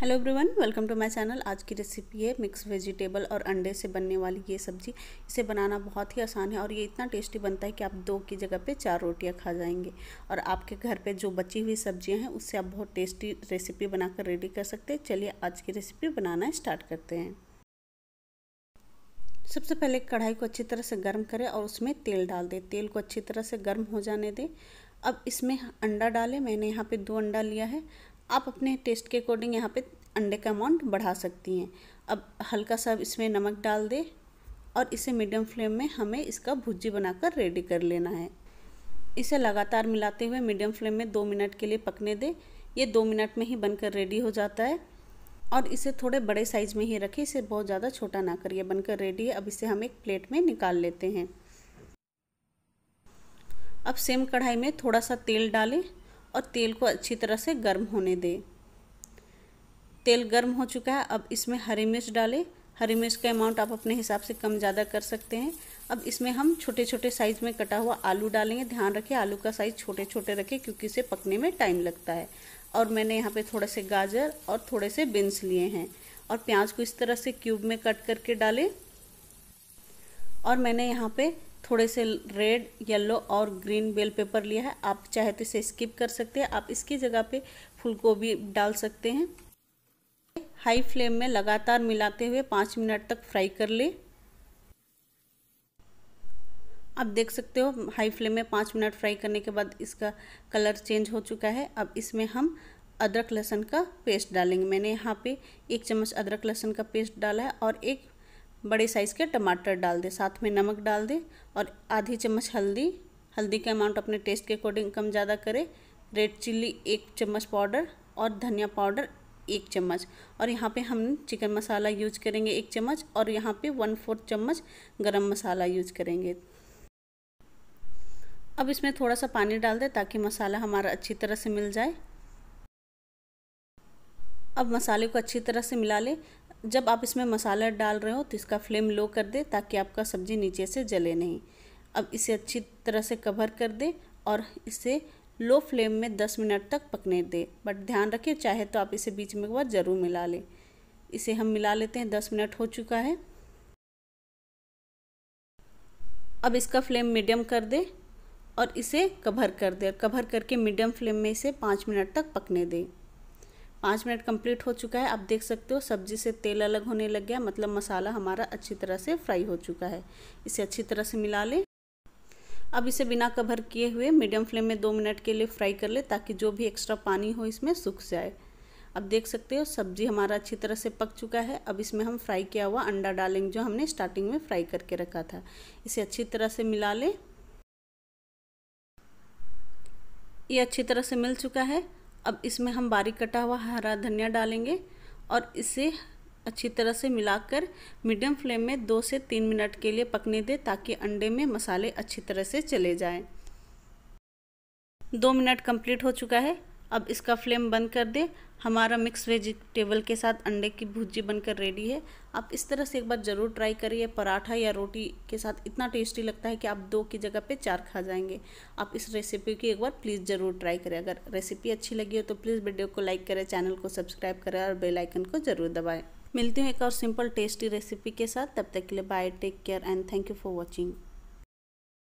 Hello everyone welcome to my channel आज की recipe है मिक्स वेजिटेबल और अंडे से बनने वाली ये सब्ज़ी इसे बनाना बहुत ही आसान है और ये इतना टेस्टी बनता है कि आप दो की जगह पे चार रोटियां खा जाएंगे और आपके घर पे जो बची हुई सब्जियां हैं उससे आप बहुत टेस्टी रेसिपी बनाकर रेडी कर सकते हैं चलिए आज की रेसिपी बनाना स्टार्ट करते हैं सबसे पहले कढ़ाई को अच्छी तरह से गर्म करें और उसमें तेल डाल दें तेल को अच्छी तरह से गर्म हो जाने दें अब इसमें अंडा डालें मैंने यहाँ पर दो अंडा लिया है आप अपने टेस्ट के अकॉर्डिंग यहाँ पे अंडे का अमाउंट बढ़ा सकती हैं अब हल्का सा इसमें नमक डाल दें और इसे मीडियम फ्लेम में हमें इसका भुजी बनाकर रेडी कर लेना है इसे लगातार मिलाते हुए मीडियम फ्लेम में दो मिनट के लिए पकने दें ये दो मिनट में ही बनकर रेडी हो जाता है और इसे थोड़े बड़े साइज़ में ही रखें इसे बहुत ज़्यादा छोटा ना करिए बनकर रेडी है अब इसे हम एक प्लेट में निकाल लेते हैं अब सेम कढ़ाई में थोड़ा सा तेल डालें और तेल को अच्छी तरह से गर्म होने दें तेल गर्म हो चुका है अब इसमें हरी मिर्च डालें हरी मिर्च का अमाउंट आप अपने हिसाब से कम ज़्यादा कर सकते हैं अब इसमें हम छोटे छोटे साइज़ में कटा हुआ आलू डालेंगे ध्यान रखें आलू का साइज़ छोटे छोटे रखें क्योंकि इसे पकने में टाइम लगता है और मैंने यहाँ पे थोड़े से गाजर और थोड़े से बीन्स लिए हैं और प्याज को इस तरह से क्यूब में कट करके डालें और मैंने यहाँ पर थोड़े से रेड येलो और ग्रीन बेल पेपर लिया है आप चाहे तो इसे स्किप कर सकते हैं आप इसकी जगह पे फूल गोभी डाल सकते हैं हाई फ्लेम में लगातार मिलाते हुए पाँच मिनट तक फ्राई कर ले आप देख सकते हो हाई फ्लेम में पाँच मिनट फ्राई करने के बाद इसका कलर चेंज हो चुका है अब इसमें हम अदरक लहसन का पेस्ट डालेंगे मैंने यहाँ पे एक चम्मच अदरक लहसन का पेस्ट डाला है और एक बड़े साइज़ के टमाटर डाल दें साथ में नमक डाल दें और आधी चम्मच हल्दी हल्दी का अमाउंट अपने टेस्ट के अकॉर्डिंग कम ज़्यादा करें रेड चिल्ली एक चम्मच पाउडर और धनिया पाउडर एक चम्मच और यहाँ पे हम चिकन मसाला यूज करेंगे एक चम्मच और यहाँ पे वन फोर्थ चम्मच गरम मसाला यूज करेंगे अब इसमें थोड़ा सा पानी डाल दें ताकि मसाला हमारा अच्छी तरह से मिल जाए अब मसाले को अच्छी तरह से मिला लें जब आप इसमें मसाला डाल रहे हो तो इसका फ्लेम लो कर दे ताकि आपका सब्ज़ी नीचे से जले नहीं अब इसे अच्छी तरह से कवर कर दे और इसे लो फ्लेम में दस मिनट तक पकने दे बट ध्यान रखिए चाहे तो आप इसे बीच में एक बार ज़रूर मिला लें इसे हम मिला लेते हैं दस मिनट हो चुका है अब इसका फ्लेम मीडियम कर दे और इसे कवर कर दे कवर करके मीडियम फ्लेम में इसे पाँच मिनट तक पकने दें पाँच मिनट कंप्लीट हो चुका है आप देख सकते हो सब्जी से तेल अलग होने लग गया मतलब मसाला हमारा अच्छी तरह से फ्राई हो चुका है इसे अच्छी तरह से मिला लें अब इसे बिना कवर किए हुए मीडियम फ्लेम में दो मिनट के लिए फ्राई कर ले ताकि जो भी एक्स्ट्रा पानी हो इसमें सूख जाए अब देख सकते हो सब्जी हमारा अच्छी तरह से पक चुका है अब इसमें हम फ्राई किया हुआ अंडा डालेंगे जो हमने स्टार्टिंग में फ्राई करके रखा था इसे अच्छी तरह से मिला लें ये अच्छी तरह से मिल चुका है अब इसमें हम बारीक कटा हुआ हरा धनिया डालेंगे और इसे अच्छी तरह से मिलाकर मीडियम फ्लेम में दो से तीन मिनट के लिए पकने दें ताकि अंडे में मसाले अच्छी तरह से चले जाएं। दो मिनट कंप्लीट हो चुका है अब इसका फ्लेम बंद कर दें हमारा मिक्स वेजिटेबल के साथ अंडे की भुजी बनकर रेडी है आप इस तरह से एक बार ज़रूर ट्राई करिए पराठा या रोटी के साथ इतना टेस्टी लगता है कि आप दो की जगह पे चार खा जाएंगे आप इस रेसिपी की एक बार प्लीज़ ज़रूर ट्राई करें अगर रेसिपी अच्छी लगी हो तो प्लीज़ वीडियो को लाइक करें चैनल को सब्सक्राइब करें और बेलाइकन को ज़रूर दबाएँ मिलती हूँ एक और सिंपल टेस्टी रेसिपी के साथ तब तक के लिए bye take care and thank you for watching